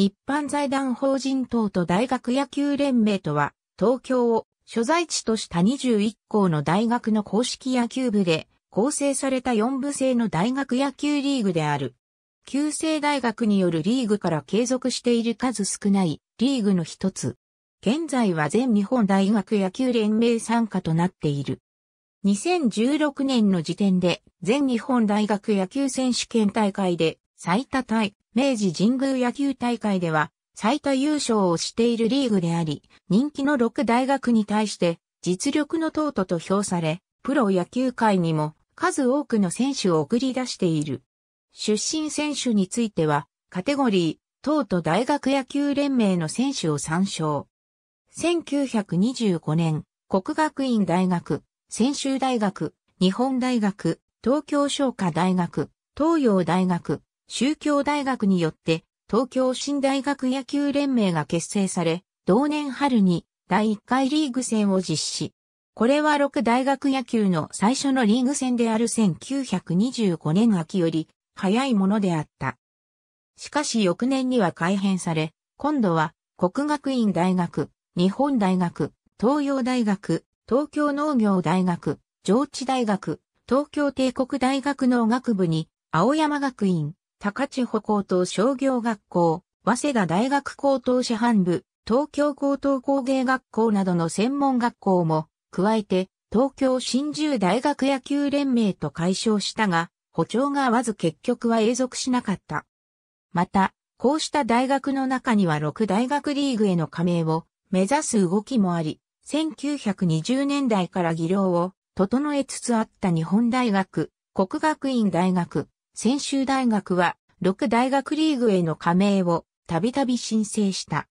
一般財団法人等と大学野球連盟とは、東京を所在地とした21校の大学の公式野球部で構成された4部制の大学野球リーグである。旧制大学によるリーグから継続している数少ないリーグの一つ。現在は全日本大学野球連盟参加となっている。2016年の時点で全日本大学野球選手権大会で最多対明治神宮野球大会では最多優勝をしているリーグであり、人気の6大学に対して実力の淘汰と評され、プロ野球界にも数多くの選手を送り出している。出身選手については、カテゴリー、東と大学野球連盟の選手を参照。1925年、国学院大学、専修大学、日本大学、東京商科大学、東洋大学、宗教大学によって東京新大学野球連盟が結成され、同年春に第1回リーグ戦を実施。これは6大学野球の最初のリーグ戦である1925年秋より早いものであった。しかし翌年には改編され、今度は国学院大学、日本大学、東洋大学、東京農業大学、上智大学、東京帝国大学農学部に青山学院、高千穂高等商業学校、早稲田大学高等師範部、東京高等工芸学校などの専門学校も、加えて、東京新宿大学野球連盟と解消したが、補聴が合わず結局は永続しなかった。また、こうした大学の中には6大学リーグへの加盟を目指す動きもあり、1920年代から技量を整えつつあった日本大学、国学院大学、専修大学は、6大学リーグへの加盟をたびたび申請した。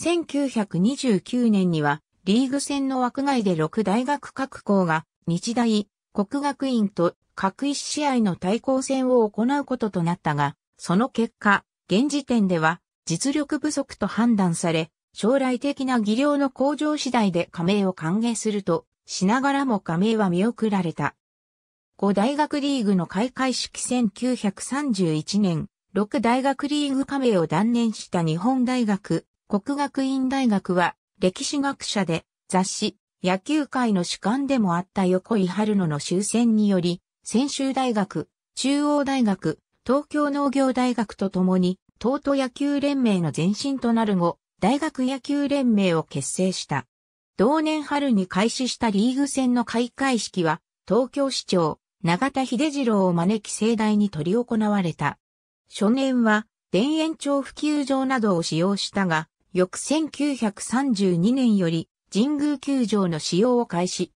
1929年には、リーグ戦の枠外で6大学各校が、日大、国学院と各一試合の対抗戦を行うこととなったが、その結果、現時点では実力不足と判断され、将来的な技量の向上次第で加盟を歓迎すると、しながらも加盟は見送られた。5大学リーグの開会式1931年、6大学リーグ加盟を断念した日本大学、国学院大学は、歴史学者で、雑誌、野球界の主観でもあった横井春野の終戦により、専修大学、中央大学、東京農業大学とともに、東都野球連盟の前身となる後、大学野球連盟を結成した。同年春に開始したリーグ戦の開会式は、東京市長、長田秀次郎を招き盛大に取り行われた。初年は、田園調布球場などを使用したが、翌1932年より神宮球場の使用を開始。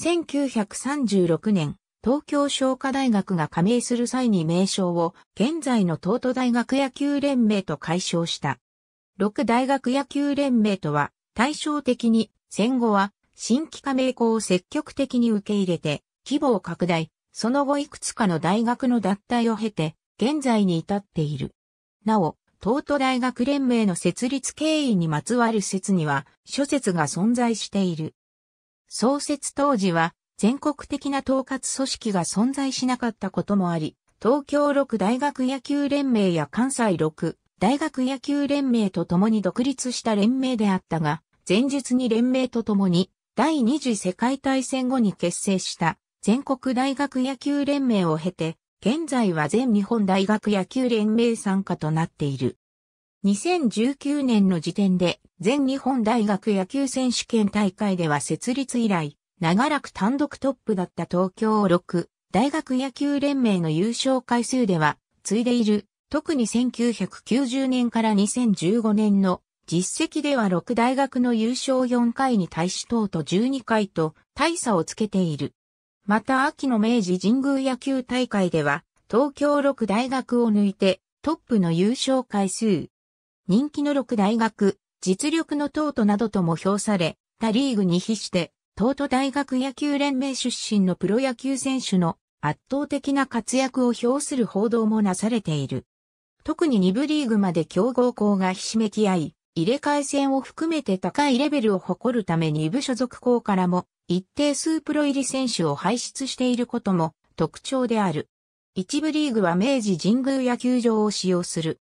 1936年、東京商科大学が加盟する際に名称を現在の東都大学野球連盟と解消した。六大学野球連盟とは対照的に戦後は新規加盟校を積極的に受け入れて規模を拡大、その後いくつかの大学の脱退を経て、現在に至っている。なお、東都大学連盟の設立経緯にまつわる説には、諸説が存在している。創設当時は、全国的な統括組織が存在しなかったこともあり、東京6大学野球連盟や関西6大学野球連盟と共に独立した連盟であったが、前日に連盟と共に第二次世界大戦後に結成した全国大学野球連盟を経て、現在は全日本大学野球連盟参加となっている。2019年の時点で全日本大学野球選手権大会では設立以来、長らく単独トップだった東京6大学野球連盟の優勝回数では、次いでいる、特に1990年から2015年の実績では6大学の優勝4回に対し等と12回と大差をつけている。また秋の明治神宮野球大会では、東京六大学を抜いてトップの優勝回数。人気の六大学、実力のトートなどとも評され、他リーグに比して、東都大学野球連盟出身のプロ野球選手の圧倒的な活躍を評する報道もなされている。特に2部リーグまで強豪校がひしめき合い、入れ替え戦を含めて高いレベルを誇るため2部所属校からも一定数プロ入り選手を輩出していることも特徴である。一部リーグは明治神宮野球場を使用する。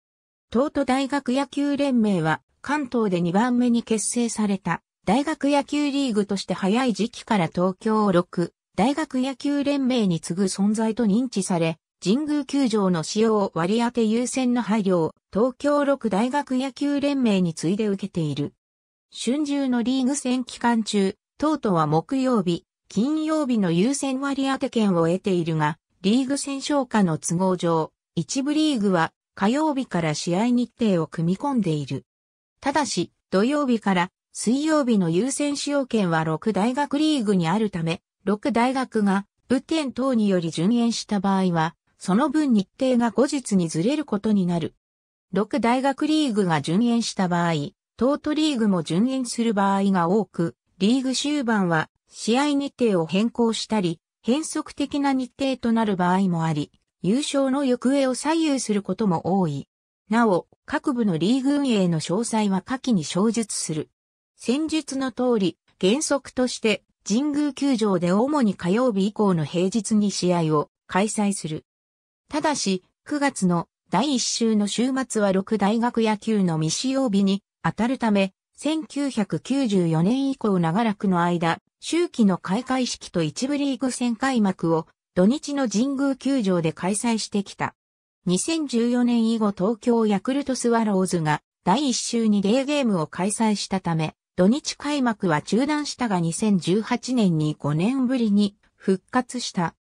東都大学野球連盟は関東で2番目に結成された大学野球リーグとして早い時期から東京6大学野球連盟に次ぐ存在と認知され、神宮球場の使用を割り当て優先の配慮を東京6大学野球連盟に次いで受けている。春秋のリーグ戦期間中、ートは木曜日、金曜日の優先割当権を得ているが、リーグ戦勝下の都合上、一部リーグは火曜日から試合日程を組み込んでいる。ただし、土曜日から水曜日の優先使用権は6大学リーグにあるため、6大学が部県等により順延した場合は、その分日程が後日にずれることになる。6大学リーグが順延した場合、ートリーグも順延する場合が多く、リーグ終盤は試合日程を変更したり、変則的な日程となる場合もあり、優勝の行方を左右することも多い。なお、各部のリーグ運営の詳細は下記に詳述する。戦術の通り、原則として神宮球場で主に火曜日以降の平日に試合を開催する。ただし、9月の第1週の週末は6大学野球の未使用日に当たるため、1994年以降長らくの間、周期の開会式と一部リーグ戦開幕を土日の神宮球場で開催してきた。2014年以後東京ヤクルトスワローズが第1週にデーゲームを開催したため、土日開幕は中断したが2018年に5年ぶりに復活した。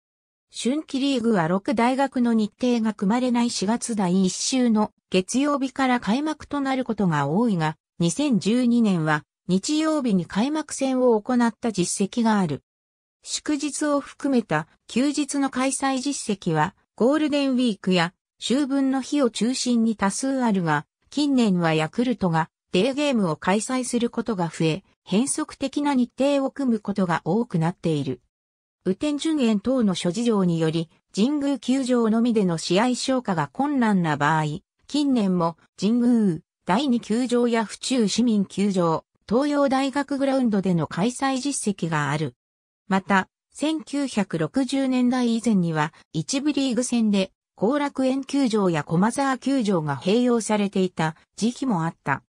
春季リーグは6大学の日程が組まれない4月第1週の月曜日から開幕となることが多いが、2012年は日曜日に開幕戦を行った実績がある。祝日を含めた休日の開催実績はゴールデンウィークや秋分の日を中心に多数あるが、近年はヤクルトがデーゲームを開催することが増え、変則的な日程を組むことが多くなっている。雨天順延等の諸事情により、神宮球場のみでの試合消化が困難な場合、近年も神宮、第2球場や府中市民球場、東洋大学グラウンドでの開催実績がある。また、1960年代以前には一部リーグ戦で後楽園球場や駒沢球場が併用されていた時期もあった。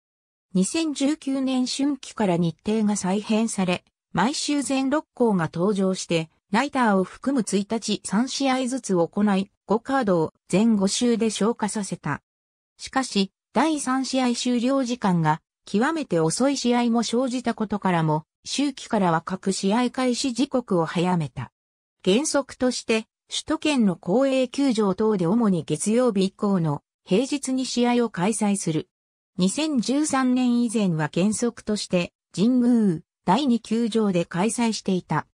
2019年春季から日程が再編され、毎週全6校が登場して、ナイターを含む1日3試合ずつ行い、5カードを全5週で消化させた。しかし、第3試合終了時間が極めて遅い試合も生じたことからも、周期からは各試合開始時刻を早めた。原則として、首都圏の公営球場等で主に月曜日以降の平日に試合を開催する。2013年以前は原則として神宮第2球場で開催していた。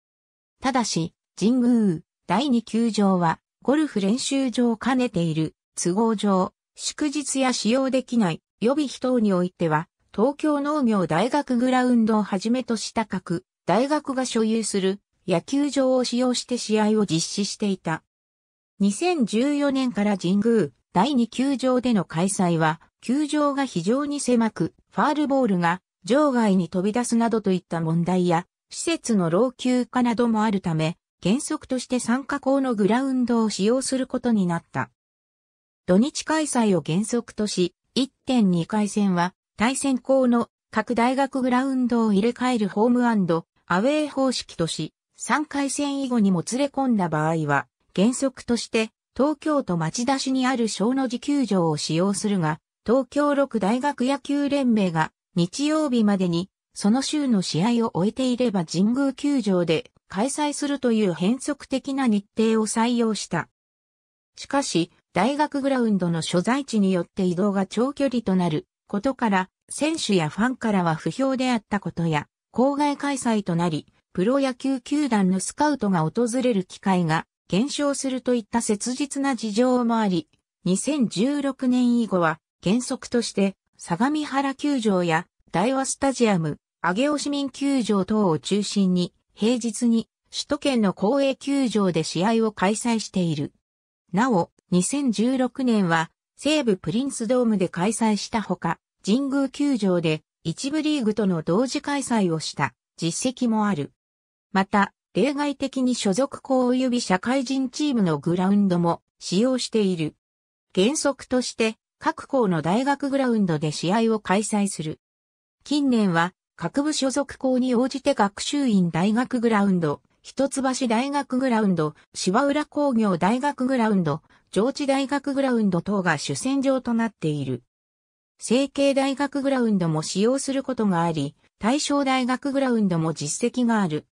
ただし、神宮第2球場はゴルフ練習場を兼ねている都合上祝日や使用できない予備費等においては、東京農業大学グラウンドをはじめとした各大学が所有する野球場を使用して試合を実施していた。2014年から神宮第2球場での開催は、球場が非常に狭く、ファールボールが場外に飛び出すなどといった問題や、施設の老朽化などもあるため、原則として参加校のグラウンドを使用することになった。土日開催を原則とし、1.2回戦は対戦校の各大学グラウンドを入れ替えるホームアウェイ方式とし、3回戦以後にもつれ込んだ場合は、原則として東京都町田市にある小野寺球場を使用するが、東京6大学野球連盟が日曜日までにその週の試合を終えていれば神宮球場で開催するという変則的な日程を採用した。しかし、大学グラウンドの所在地によって移動が長距離となることから、選手やファンからは不評であったことや、郊外開催となり、プロ野球球団のスカウトが訪れる機会が減少するといった切実な事情もあり、2016年以後は原則として相模原球場や大和スタジアム、上尾市民球場等を中心に平日に首都圏の公営球場で試合を開催している。なお、2016年は西部プリンスドームで開催したほか、神宮球場で一部リーグとの同時開催をした実績もある。また、例外的に所属校及び社会人チームのグラウンドも使用している。原則として各校の大学グラウンドで試合を開催する。近年は各部所属校に応じて学習院大学グラウンド、一橋大学グラウンド、芝浦工業大学グラウンド、上智大学グラウンド等が主戦場となっている。成形大学グラウンドも使用することがあり、大正大学グラウンドも実績がある。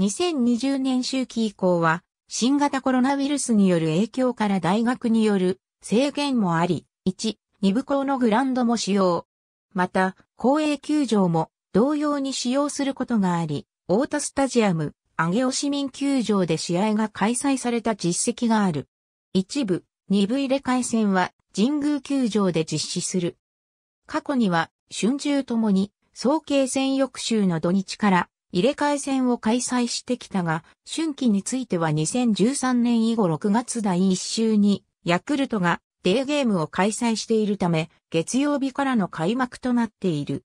2020年秋期以降は、新型コロナウイルスによる影響から大学による制限もあり、1、2部校のグランドも使用。また、公営球場も同様に使用することがあり、太田スタジアム、上尾市民球場で試合が開催された実績がある。一部、二部入れ替え戦は神宮球場で実施する。過去には、春秋ともに、総慶戦翌週の土日から入れ替え戦を開催してきたが、春季については2013年以後6月第1週に、ヤクルトがデーゲームを開催しているため、月曜日からの開幕となっている。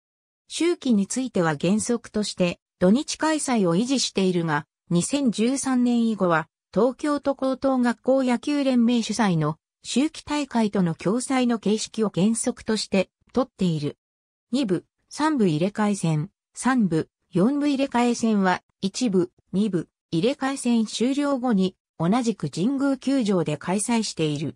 春季については原則として、土日開催を維持しているが、2013年以後は東京都高等学校野球連盟主催の秋季大会との共催の形式を原則として取っている。2部、3部入れ替え戦、3部、4部入れ替え戦は1部、2部、入れ替え戦終了後に同じく神宮球場で開催している。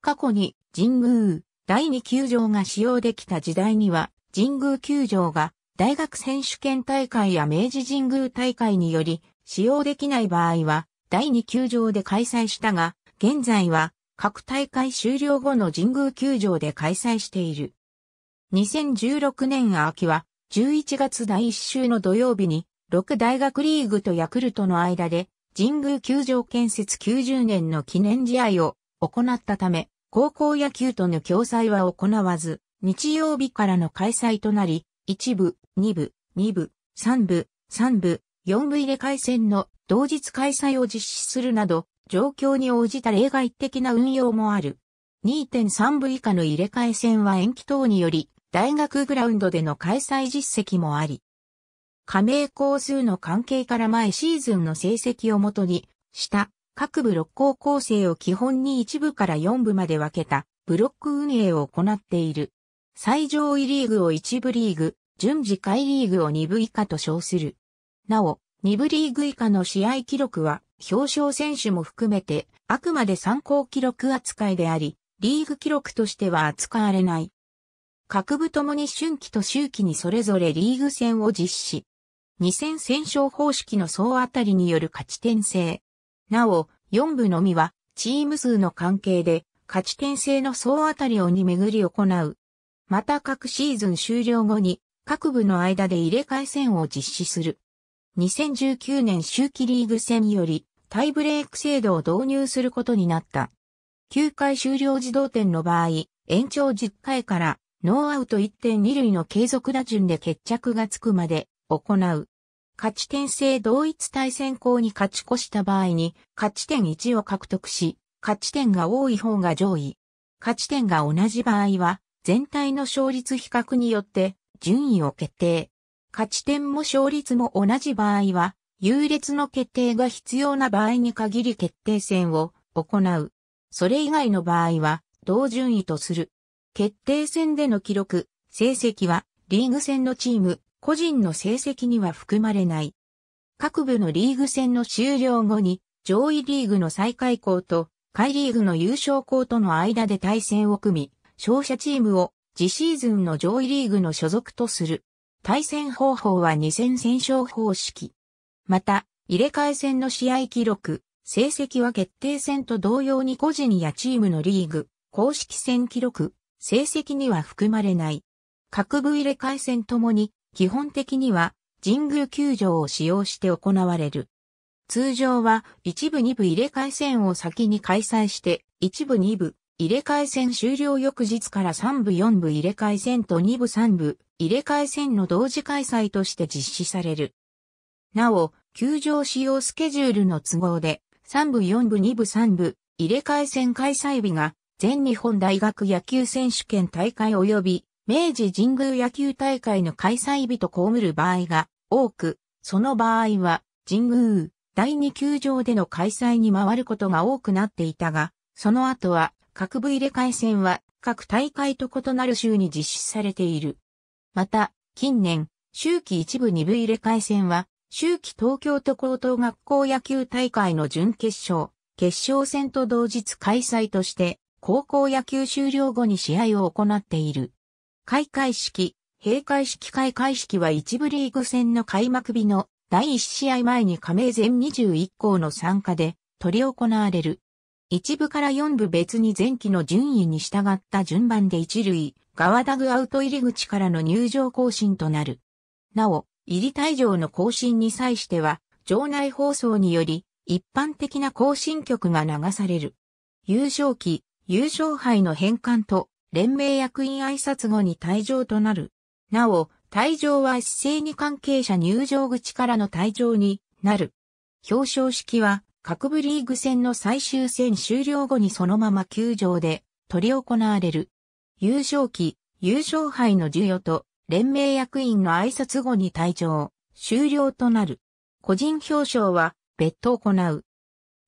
過去に神宮第2球場が使用できた時代には神宮球場が大学選手権大会や明治神宮大会により使用できない場合は第2球場で開催したが、現在は各大会終了後の神宮球場で開催している。2016年秋は11月第1週の土曜日に6大学リーグとヤクルトの間で神宮球場建設90年の記念試合を行ったため高校野球との共催は行わず日曜日からの開催となり1部、2部、2部、3部、3部、4部入れ替え戦の同日開催を実施するなど、状況に応じた例外的な運用もある。2.3部以下の入れ替え戦は延期等により、大学グラウンドでの開催実績もあり、加盟校数の関係から前シーズンの成績をもとに、した各部6校構成を基本に1部から4部まで分けたブロック運営を行っている。最上位リーグを1部リーグ、順次回リーグを2部以下と称する。なお、2部リーグ以下の試合記録は表彰選手も含めてあくまで参考記録扱いであり、リーグ記録としては扱われない。各部ともに春季と秋季にそれぞれリーグ戦を実施。2戦戦勝方式の総当たりによる勝ち点制。なお、4部のみはチーム数の関係で勝ち点制の総当たりをに巡り行う。また各シーズン終了後に各部の間で入れ替え戦を実施する。2019年秋季リーグ戦よりタイブレーク制度を導入することになった。9回終了自動点の場合、延長10回からノーアウト1.2塁の継続打順で決着がつくまで行う。勝ち点制同一対戦校に勝ち越した場合に勝ち点1を獲得し、勝ち点が多い方が上位。勝ち点が同じ場合は全体の勝率比較によって順位を決定。勝ち点も勝率も同じ場合は、優劣の決定が必要な場合に限り決定戦を行う。それ以外の場合は、同順位とする。決定戦での記録、成績は、リーグ戦のチーム、個人の成績には含まれない。各部のリーグ戦の終了後に、上位リーグの最下位校と、下位リーグの優勝校との間で対戦を組み、勝者チームを、次シーズンの上位リーグの所属とする。対戦方法は2戦戦勝方式。また、入れ替え戦の試合記録、成績は決定戦と同様に個人やチームのリーグ、公式戦記録、成績には含まれない。各部入れ替え戦ともに、基本的には神宮球場を使用して行われる。通常は一部二部入れ替え戦を先に開催して、一部二部入れ替え戦終了翌日から三部四部入れ替え戦と二部三部入れ替え戦の同時開催として実施される。なお、球場使用スケジュールの都合で、3部4部2部3部、入れ替え戦開催日が、全日本大学野球選手権大会及び、明治神宮野球大会の開催日と被る場合が多く、その場合は、神宮、第二球場での開催に回ることが多くなっていたが、その後は、各部入れ替え戦は、各大会と異なる州に実施されている。また、近年、秋季一部二部入れ替え戦は、秋季東京都高等学校野球大会の準決勝、決勝戦と同日開催として、高校野球終了後に試合を行っている。開会式、閉会式開会式は一部リーグ戦の開幕日の第一試合前に加盟全21校の参加で取り行われる。一部から四部別に前期の順位に従った順番で一類、ガワダグアウト入り口からの入場行進となる。なお、入り退場の行進に際しては、場内放送により、一般的な行進曲が流される。優勝期、優勝杯の返還と、連盟役員挨拶後に退場となる。なお、退場は一斉に関係者入場口からの退場になる。表彰式は、各部リーグ戦の最終戦終了後にそのまま球場で、取り行われる。優勝期、優勝杯の授与と、連盟役員の挨拶後に退場、終了となる。個人表彰は、別途行う。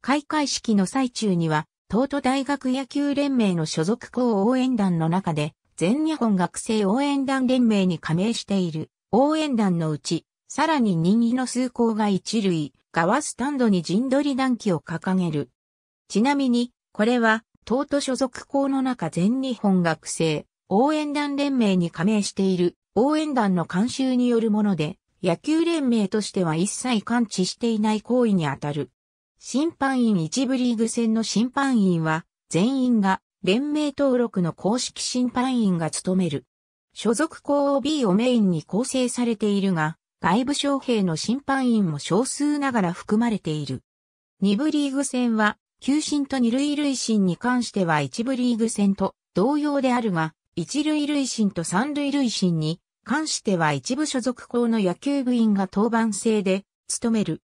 開会式の最中には、東都大学野球連盟の所属校応援団の中で、全日本学生応援団連盟に加盟している応援団のうち、さらに任意の数校が一類、側スタンドに陣取り団旗を掲げる。ちなみに、これは東都所属校の中全日本学生、応援団連盟に加盟している応援団の監修によるもので、野球連盟としては一切感知していない行為にあたる。審判員一部リーグ戦の審判員は、全員が連盟登録の公式審判員が務める。所属校 OB をメインに構成されているが、外部将兵の審判員も少数ながら含まれている。二部リーグ戦は球審と二塁塁審に関しては一部リーグ戦と同様であるが、一塁塁審と三塁塁審に関しては一部所属校の野球部員が当番制で務める。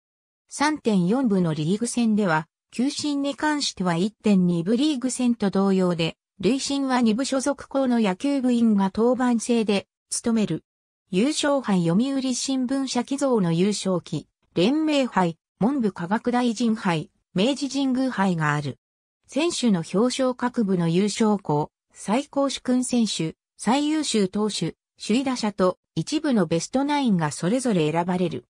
3.4部のリーグ戦では、球審に関しては1.2部リーグ戦と同様で、累審は2部所属校の野球部員が当番制で務める。優勝杯読売新聞社寄贈の優勝旗、連盟杯、文部科学大臣杯、明治神宮杯がある。選手の表彰各部の優勝校、最高主君選手、最優秀投手、首位打者と一部のベストナインがそれぞれ選ばれる。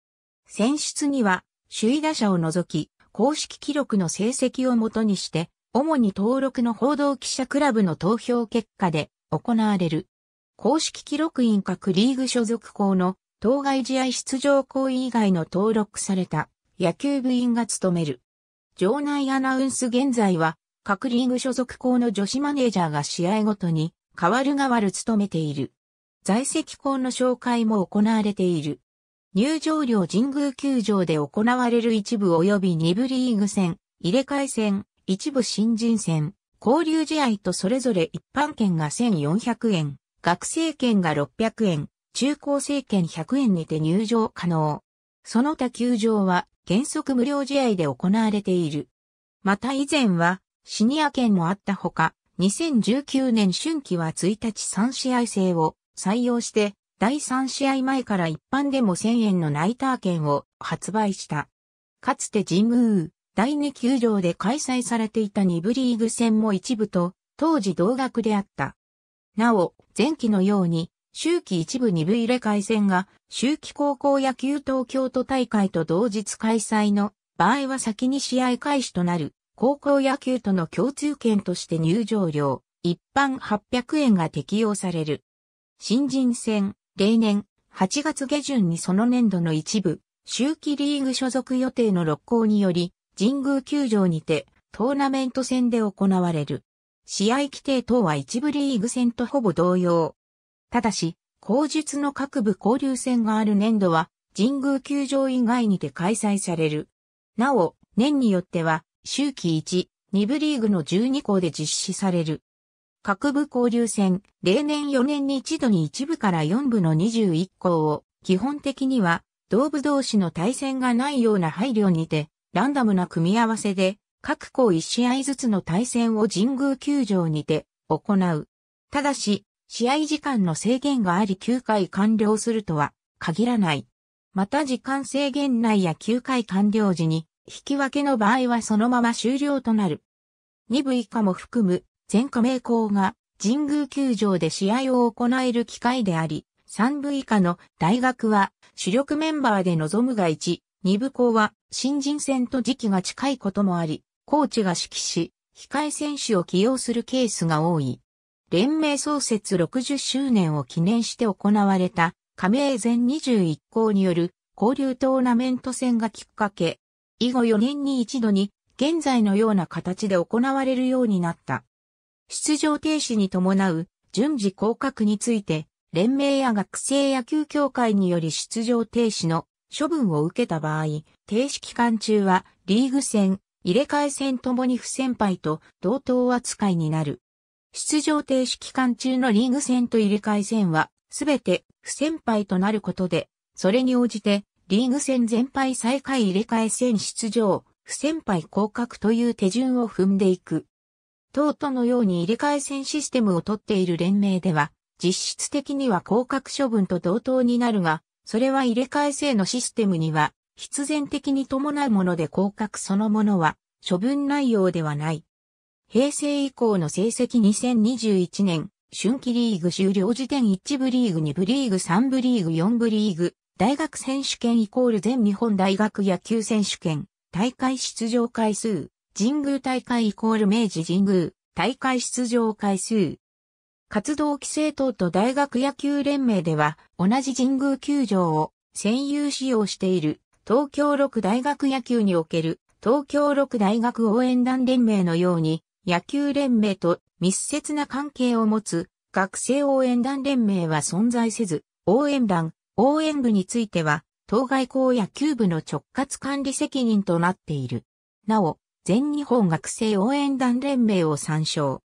選出には、首位打者を除き、公式記録の成績をもとにして、主に登録の報道記者クラブの投票結果で行われる。公式記録員各リーグ所属校の当該試合出場校以外の登録された野球部員が務める。場内アナウンス現在は、各リーグ所属校の女子マネージャーが試合ごとに、代わる代わる務めている。在籍校の紹介も行われている。入場料神宮球場で行われる一部及び二部リーグ戦、入れ替え戦、一部新人戦、交流試合とそれぞれ一般券が1400円、学生券が600円、中高生券100円にて入場可能。その他球場は原則無料試合で行われている。また以前はシニア券もあったほか、2019年春季は1日3試合制を採用して、第3試合前から一般でも1000円のナイター券を発売した。かつて神宮、第2球場で開催されていた2部リーグ戦も一部と、当時同額であった。なお、前期のように、秋季一部二部入れ替え戦が、秋季高校野球東京都大会と同日開催の場合は先に試合開始となる、高校野球との共通券として入場料、一般800円が適用される。新人戦、例年、8月下旬にその年度の一部、秋季リーグ所属予定の6校により、神宮球場にて、トーナメント戦で行われる。試合規定等は一部リーグ戦とほぼ同様、ただし、後述の各部交流戦がある年度は、神宮球場以外にて開催される。なお、年によっては、周期1、2部リーグの12校で実施される。各部交流戦、例年4年に一度に1部から4部の21校を、基本的には、同部同士の対戦がないような配慮にて、ランダムな組み合わせで、各校1試合ずつの対戦を神宮球場にて行う。ただし、試合時間の制限があり9回完了するとは限らない。また時間制限内や9回完了時に引き分けの場合はそのまま終了となる。2部以下も含む全加盟校が神宮球場で試合を行える機会であり、3部以下の大学は主力メンバーで臨むが1、2部校は新人戦と時期が近いこともあり、コーチが指揮し、控え選手を起用するケースが多い。連盟創設60周年を記念して行われた加盟全21校による交流トーナメント戦がきっかけ、以後4年に一度に現在のような形で行われるようになった。出場停止に伴う順次降格について、連盟や学生野球協会により出場停止の処分を受けた場合、停止期間中はリーグ戦、入れ替え戦ともに不先輩と同等扱いになる。出場停止期間中のリーグ戦と入れ替え戦は、すべて不戦敗となることで、それに応じて、リーグ戦全敗最下位入れ替え戦出場、不戦敗降格という手順を踏んでいく。等々のように入れ替え戦システムをとっている連盟では、実質的には降格処分と同等になるが、それは入れ替え制のシステムには必然的に伴うもので降格そのものは処分内容ではない。平成以降の成績2021年、春季リーグ終了時点1部リーグ2部リーグ3部リーグ4部リーグ、大学選手権イコール全日本大学野球選手権、大会出場回数、神宮大会イコール明治神宮、大会出場回数。活動規制等と大学野球連盟では、同じ神宮球場を専有使用している、東京六大学野球における、東京六大学応援団連盟のように、野球連盟と密接な関係を持つ学生応援団連盟は存在せず、応援団、応援部については、当該校野球部の直轄管理責任となっている。なお、全日本学生応援団連盟を参照。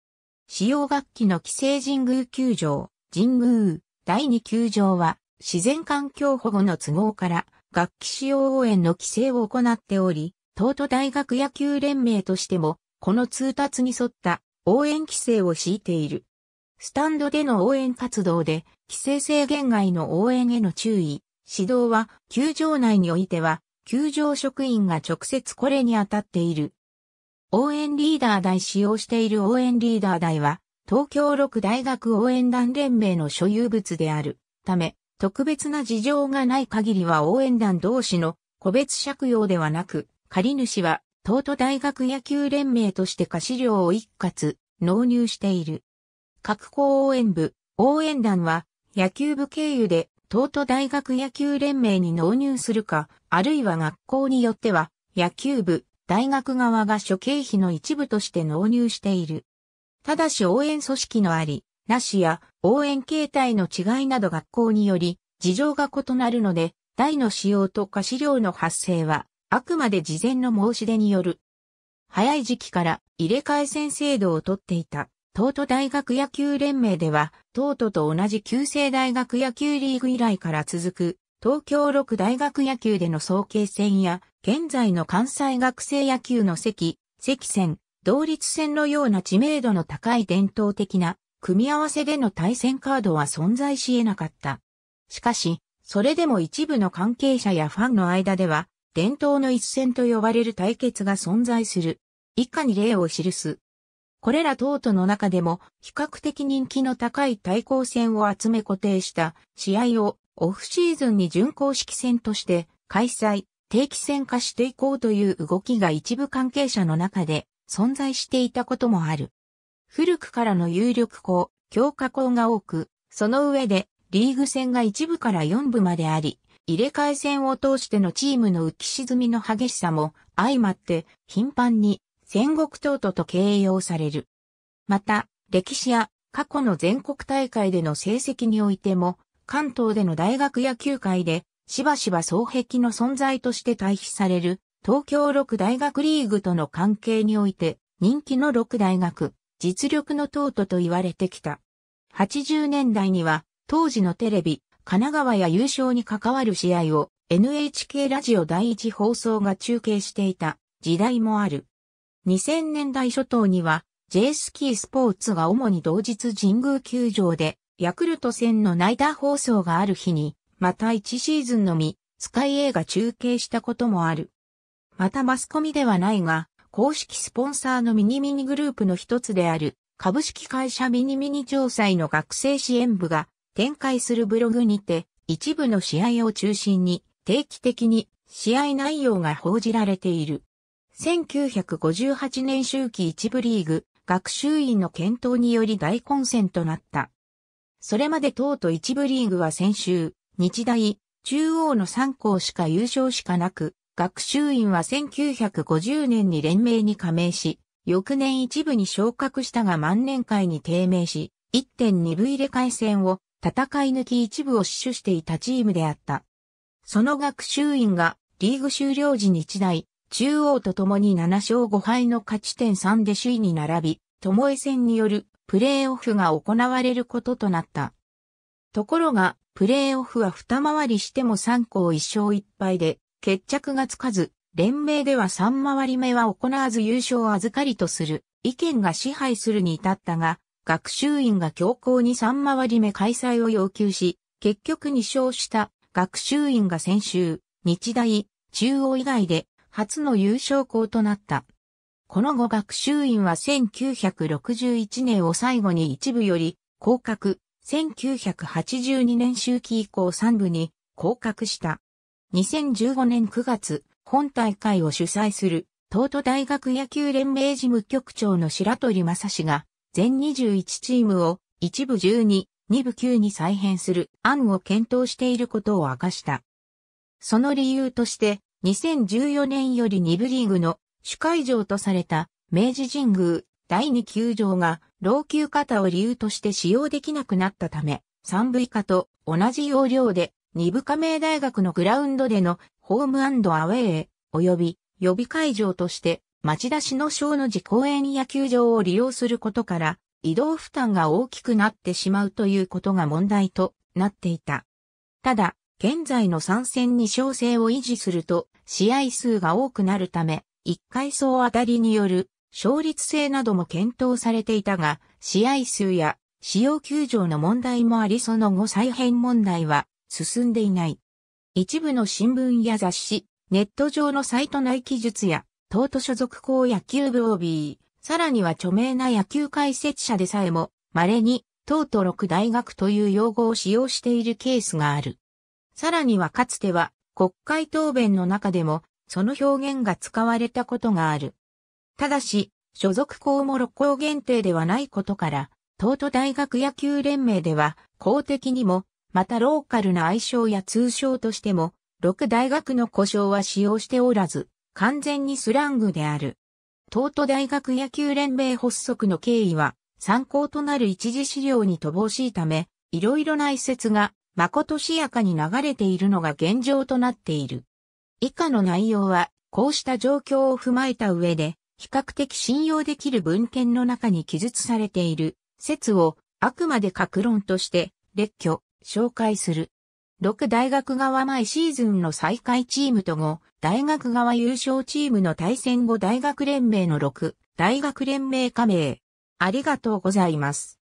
使用楽器の規制神宮球場、神宮、第二球場は、自然環境保護の都合から、楽器使用応援の規制を行っており、東都大学野球連盟としても、この通達に沿った応援規制を敷いている。スタンドでの応援活動で、規制制限外の応援への注意、指導は、球場内においては、球場職員が直接これに当たっている。応援リーダー代使用している応援リーダー代は、東京六大学応援団連盟の所有物であるため、特別な事情がない限りは応援団同士の個別借用ではなく、借り主は東都大学野球連盟として貸資料を一括納入している。各校応援部、応援団は野球部経由で東都大学野球連盟に納入するか、あるいは学校によっては野球部、大学側が諸経費の一部として納入している。ただし応援組織のあり、なしや応援形態の違いなど学校により事情が異なるので、台の使用と貸資料の発生はあくまで事前の申し出による。早い時期から入れ替え戦制度をとっていた、東都大学野球連盟では、東都と同じ旧制大学野球リーグ以来から続く、東京六大学野球での総計戦や、現在の関西学生野球の席、席戦、同率戦のような知名度の高い伝統的な組み合わせでの対戦カードは存在し得なかった。しかし、それでも一部の関係者やファンの間では、伝統の一戦と呼ばれる対決が存在する。以下に例を記す。これら等々の中でも比較的人気の高い対抗戦を集め固定した試合をオフシーズンに準公式戦として開催、定期戦化していこうという動きが一部関係者の中で存在していたこともある。古くからの有力校、強化校が多く、その上でリーグ戦が一部から四部まであり、入れ替え戦を通してのチームの浮き沈みの激しさも相まって頻繁に戦国トートと形容される。また、歴史や過去の全国大会での成績においても、関東での大学野球界でしばしば双璧の存在として対比される東京六大学リーグとの関係において人気の6大学、実力のトートと言われてきた。80年代には当時のテレビ、神奈川や優勝に関わる試合を NHK ラジオ第一放送が中継していた時代もある。2000年代初頭には J スキースポーツが主に同日神宮球場でヤクルト戦のナイター放送がある日に、また1シーズンのみ、スカイ A が中継したこともある。またマスコミではないが、公式スポンサーのミニミニグループの一つである、株式会社ミニミニ城西の学生支援部が、展開するブログにて、一部の試合を中心に定期的に試合内容が報じられている。1958年秋季一部リーグ学習院の検討により大混戦となった。それまで党と一部リーグは先週、日大、中央の3校しか優勝しかなく、学習院は1950年に連盟に加盟し、翌年一部に昇格したが万年会に低迷し、1.2部入れ替え戦を戦い抜き一部を死守していたチームであった。その学習院がリーグ終了時日大、中央と共に7勝5敗の勝ち点3で首位に並び、友江戦によるプレーオフが行われることとなった。ところが、プレーオフは二回りしても3校1勝1敗で、決着がつかず、連盟では3回り目は行わず優勝を預かりとする、意見が支配するに至ったが、学習院が強行に3回り目開催を要求し、結局2勝した学習院が先週、日大、中央以外で初の優勝校となった。この後学習院は1961年を最後に一部より降格、1982年秋季以降3部に降格した。2015年9月、本大会を主催する、東都大学野球連盟事務局長の白鳥正氏が、全21チームを一部12、2部9に再編する案を検討していることを明かした。その理由として、2014年より2部リーグの主会場とされた明治神宮第2球場が老朽型を理由として使用できなくなったため、3部以下と同じ要領で2部加盟大学のグラウンドでのホームアウェー及び予備会場として町田市の小の寺公園野球場を利用することから、移動負担が大きくなってしまうということが問題となっていた。ただ、現在の参戦に小生を維持すると、試合数が多くなるため、一回層当たりによる勝率性なども検討されていたが、試合数や使用球場の問題もありその後再編問題は進んでいない。一部の新聞や雑誌、ネット上のサイト内記述や東都所属校野球部 OB、さらには著名な野球解説者でさえも、稀に、東都六大学という用語を使用しているケースがある。さらにはかつては、国会答弁の中でも、その表現が使われたことがある。ただし、所属校も六校限定ではないことから、東都大学野球連盟では、公的にも、またローカルな愛称や通称としても、6大学の故障は使用しておらず、完全にスラングである。東都大学野球連盟発足の経緯は、参考となる一時資料に乏しいため、いろいろな一説が、まことしやかに流れているのが現状となっている。以下の内容は、こうした状況を踏まえた上で、比較的信用できる文献の中に記述されている説をあくまで格論として列挙、紹介する。6大学側前シーズンの再開チームと後、大学側優勝チームの対戦後大学連盟の6、大学連盟加盟。ありがとうございます。